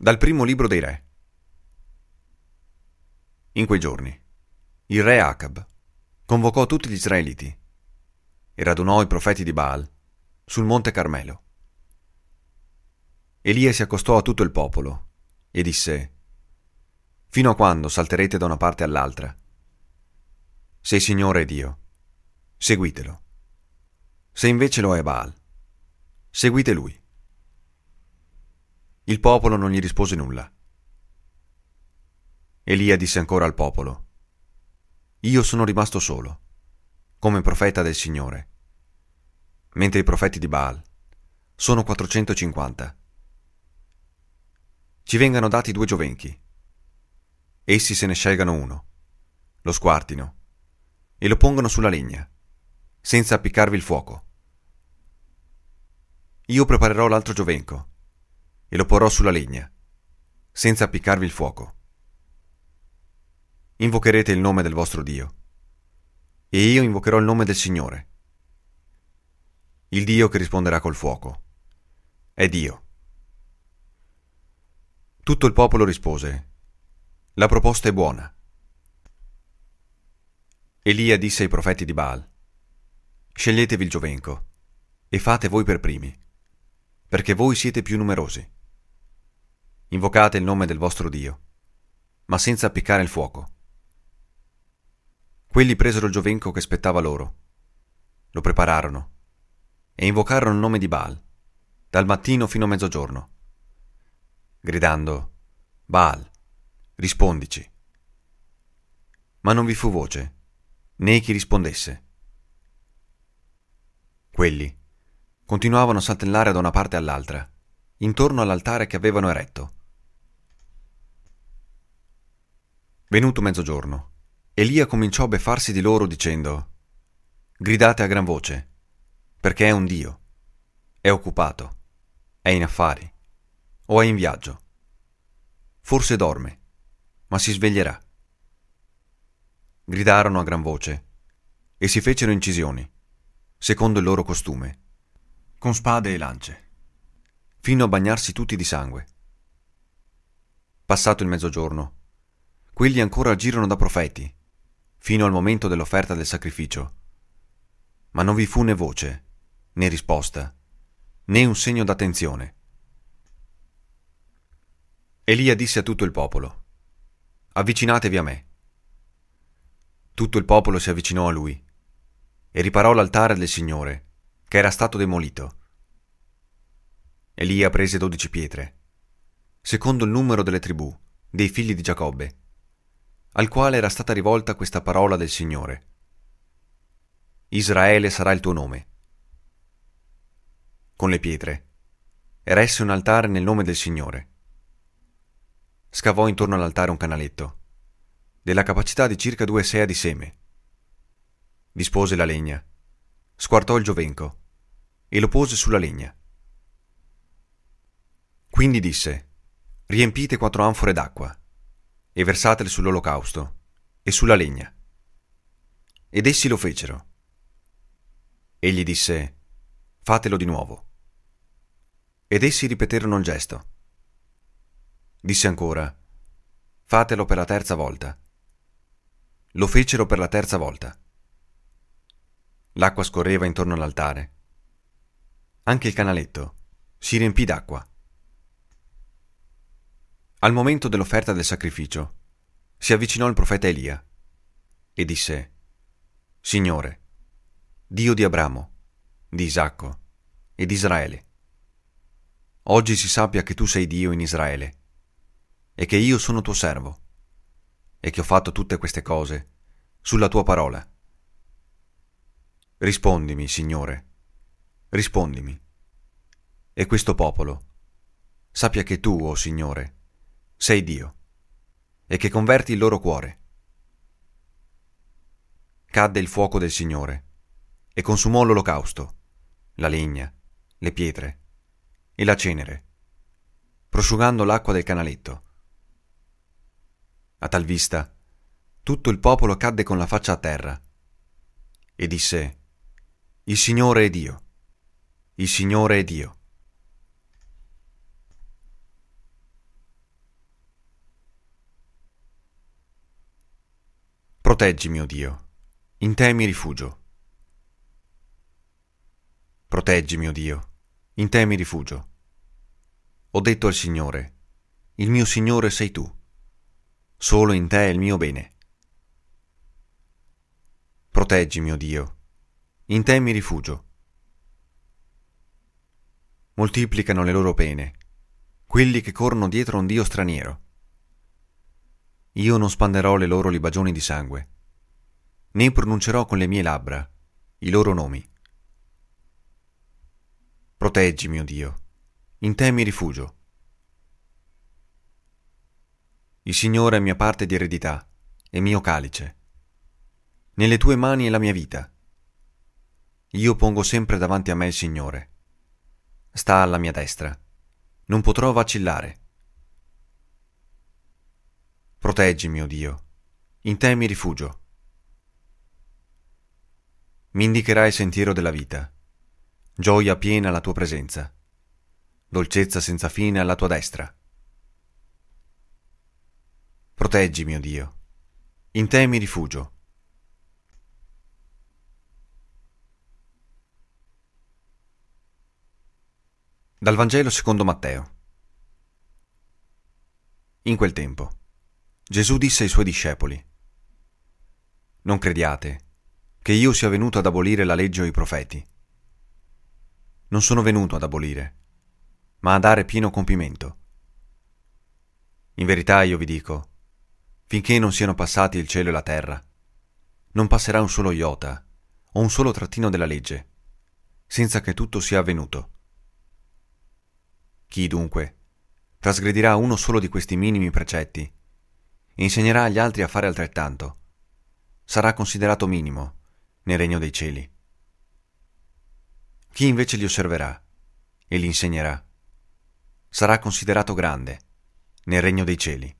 Dal primo libro dei re. In quei giorni, il re Acab convocò tutti gli israeliti e radunò i profeti di Baal sul monte Carmelo. Elia si accostò a tutto il popolo e disse, Fino a quando salterete da una parte all'altra? Se il Signore è Dio, seguitelo. Se invece lo è Baal, seguite lui. Il popolo non gli rispose nulla. Elia disse ancora al popolo, Io sono rimasto solo, come profeta del Signore, mentre i profeti di Baal sono 450. Ci vengano dati due giovenchi. Essi se ne scelgano uno, lo squartino, e lo pongono sulla legna, senza appiccarvi il fuoco. Io preparerò l'altro giovenco e lo porrò sulla legna, senza appiccarvi il fuoco. Invocherete il nome del vostro Dio, e io invocherò il nome del Signore. Il Dio che risponderà col fuoco. È Dio. Tutto il popolo rispose, la proposta è buona. Elia disse ai profeti di Baal, sceglietevi il giovenco e fate voi per primi, perché voi siete più numerosi invocate il nome del vostro Dio, ma senza appiccare il fuoco. Quelli presero il giovenco che spettava loro, lo prepararono e invocarono il nome di Baal, dal mattino fino a mezzogiorno, gridando, Baal, rispondici. Ma non vi fu voce, né chi rispondesse. Quelli continuavano a saltellare da una parte all'altra, intorno all'altare che avevano eretto Venuto mezzogiorno, Elia cominciò a beffarsi di loro dicendo, Gridate a gran voce, perché è un Dio, è occupato, è in affari, o è in viaggio. Forse dorme, ma si sveglierà. Gridarono a gran voce e si fecero incisioni, secondo il loro costume, con spade e lance, fino a bagnarsi tutti di sangue. Passato il mezzogiorno, quelli ancora agirono da profeti, fino al momento dell'offerta del sacrificio. Ma non vi fu né voce, né risposta, né un segno d'attenzione. Elia disse a tutto il popolo, Avvicinatevi a me. Tutto il popolo si avvicinò a lui e riparò l'altare del Signore, che era stato demolito. Elia prese dodici pietre, secondo il numero delle tribù, dei figli di Giacobbe, al quale era stata rivolta questa parola del Signore. Israele sarà il tuo nome. Con le pietre. Eresse un altare nel nome del Signore. Scavò intorno all'altare un canaletto, della capacità di circa due sea di seme. Dispose la legna, squartò il giovenco e lo pose sulla legna. Quindi disse, riempite quattro anfore d'acqua e versatele sull'olocausto e sulla legna. Ed essi lo fecero. Egli disse, fatelo di nuovo. Ed essi ripeterono il gesto. Disse ancora, fatelo per la terza volta. Lo fecero per la terza volta. L'acqua scorreva intorno all'altare. Anche il canaletto si riempì d'acqua. Al momento dell'offerta del sacrificio, si avvicinò il profeta Elia e disse, Signore, Dio di Abramo, di Isacco e di Israele, oggi si sappia che tu sei Dio in Israele e che io sono tuo servo e che ho fatto tutte queste cose sulla tua parola. Rispondimi, Signore, rispondimi, e questo popolo sappia che tu, o oh Signore, sei Dio, e che converti il loro cuore. Cadde il fuoco del Signore, e consumò l'olocausto, la legna, le pietre e la cenere, prosciugando l'acqua del canaletto. A tal vista, tutto il popolo cadde con la faccia a terra e disse, Il Signore è Dio, il Signore è Dio, Proteggi, mio Dio, in te mi rifugio. Proteggi, mio Dio, in te mi rifugio. Ho detto al Signore, il mio Signore sei tu, solo in te è il mio bene. Proteggi, mio Dio, in te mi rifugio. Moltiplicano le loro pene, quelli che corrono dietro un Dio straniero. Io non spanderò le loro libagioni di sangue, né pronuncerò con le mie labbra i loro nomi. Proteggi, mio Dio, in te mi rifugio. Il Signore è mia parte di eredità e mio calice. Nelle tue mani è la mia vita. Io pongo sempre davanti a me il Signore. Sta alla mia destra. Non potrò vacillare. Proteggimi, o oh Dio, in te mi rifugio. Mi indicherai il sentiero della vita, gioia piena alla tua presenza, dolcezza senza fine alla tua destra. Proteggimi, o oh Dio, in te mi rifugio. Dal Vangelo secondo Matteo. In quel tempo. Gesù disse ai suoi discepoli, Non crediate che io sia venuto ad abolire la legge o i profeti. Non sono venuto ad abolire, ma a dare pieno compimento. In verità io vi dico, finché non siano passati il cielo e la terra, non passerà un solo iota o un solo trattino della legge, senza che tutto sia avvenuto. Chi dunque trasgredirà uno solo di questi minimi precetti, e insegnerà agli altri a fare altrettanto. Sarà considerato minimo nel regno dei cieli. Chi invece li osserverà e li insegnerà sarà considerato grande nel regno dei cieli.